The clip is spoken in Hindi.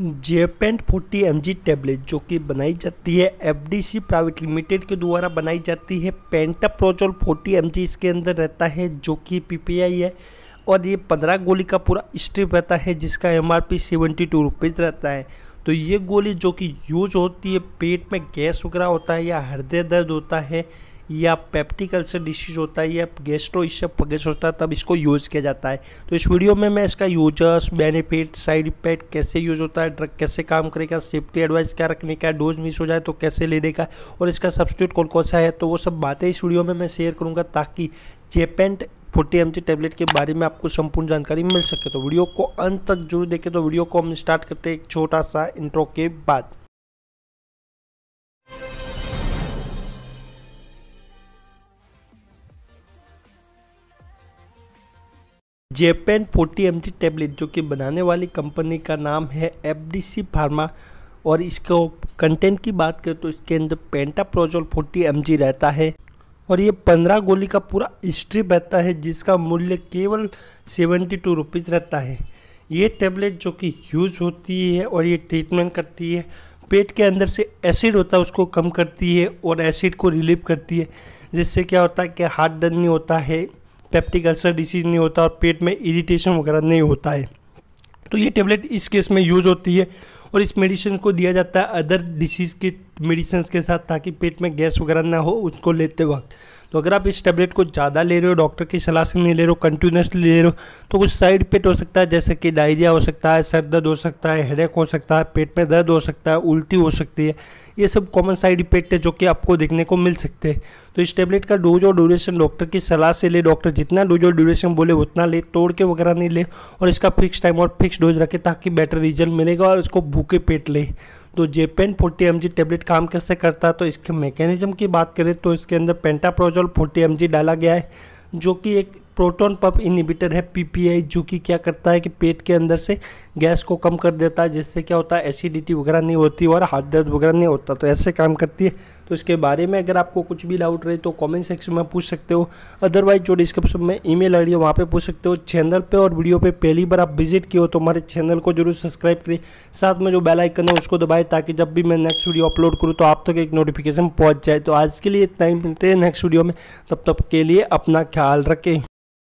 जेपेंट फोर्टी एम टैबलेट जो कि बनाई जाती है एफडीसी प्राइवेट लिमिटेड के द्वारा बनाई जाती है पेंटाप्रोजोल फोर्टी एम इसके अंदर रहता है जो कि पीपीआई है और ये पंद्रह गोली का पूरा स्ट्रिप रहता है जिसका M R P seventy two rupees रहता है तो ये गोली जो कि यूज होती है पेट में गैस वगैरह होता है या हृदय दर्द होता है या पेप्टिक अल्सर डिसीज होता है या गेस्ट्रो पगेस होता है तब इसको यूज़ किया जाता है तो इस वीडियो में मैं इसका यूजर्स बेनिफिट साइड इफेक्ट कैसे यूज़ होता है ड्रग कैसे काम करेगा सेफ्टी एडवाइस क्या रखने का डोज मिस हो जाए तो कैसे लेने का और इसका सब्सिट्यूट कौन कौन सा है तो वो सब बातें इस वीडियो में मैं शेयर करूँगा ताकि जेपेंट फोर्टी एम टैबलेट के बारे में आपको संपूर्ण जानकारी मिल सके तो वीडियो को अंत तक जरूर देखें तो वीडियो को हम स्टार्ट करते हैं एक छोटा सा इंट्रो के बाद जेपेन फोर्टी एम टैबलेट जो कि बनाने वाली कंपनी का नाम है एफ डी फार्मा और इसको कंटेंट की बात करें तो इसके अंदर पेंटाप्रोजोल फोर्टी एम रहता है और ये पंद्रह गोली का पूरा स्ट्रिप रहता है जिसका मूल्य केवल सेवेंटी टू रुपीज़ रहता है ये टेबलेट जो कि यूज़ होती है और ये ट्रीटमेंट करती है पेट के अंदर से एसिड होता है उसको कम करती है और एसिड को रिलीव करती है जिससे क्या होता है कि हार्ट डन नहीं होता है पेप्टिक अल्सर डिसीज़ नहीं होता और पेट में इरिटेशन वगैरह नहीं होता है तो ये टेबलेट इस केस में यूज़ होती है और इस मेडिसिन को दिया जाता है अदर डिसीज़ के मेडिसिन के साथ ताकि पेट में गैस वगैरह ना हो उसको लेते वक्त तो अगर आप इस टैबलेट को ज़्यादा ले रहे हो डॉक्टर की सलाह से नहीं ले रहे हो कंटिन्यूसली ले रहे हो तो कुछ साइड इफेक्ट हो सकता है जैसे कि डायरिया हो सकता है सर दर्द हो सकता है हेडेक हो सकता है पेट में दर्द हो सकता है उल्टी हो सकती है ये सब कॉमन साइड इफेक्ट है जो कि आपको देखने को मिल सकते हैं तो इस टैबलेट का डोज और ड्यूरेशन डॉक्टर की सलाह से ले डॉक्टर जितना डोज और ड्यूरेशन बोले उतना ले तोड़ के वगैरह नहीं ले और इसका फिक्स टाइम और फिक्स डोज रखे ताकि बेटर रिजल्ट मिलेगा और इसको भूखे पेट ले तो जेपेन फोर्टी एम टेबलेट काम कैसे करता है तो इसके मैकेनिज्म की बात करें तो इसके अंदर पेंटाप्रोजोल फोर्टी एम डाला गया है जो कि एक प्रोटोन पप इनिबिटर है पीपीआई जो कि क्या करता है कि पेट के अंदर से गैस को कम कर देता है जिससे क्या होता है एसिडिटी वगैरह नहीं होती और हार्ट दर्द वगैरह नहीं होता तो ऐसे काम करती है तो इसके बारे में अगर आपको कुछ भी डाउट रहे तो कॉमेंट सेक्शन में पूछ सकते हो अदरवाइज जो डिस्क्रिप्शन में ई मेल आई है वहाँ पर पूछ सकते हो चैनल पर और वीडियो पर पहली बार आप विजिट किए हो तो हमारे चैनल को जरूर सब्सक्राइब करें साथ में जो बेलाइकन है उसको दबाएँ ताकि जब भी मैं नेक्स्ट वीडियो अपलोड करूँ तो आप तक तो एक नोटिफिकेशन पहुँच जाए तो आज के लिए इतना ही मिलते हैं नेक्स्ट वीडियो में तब तक के लिए अपना ख्याल रखें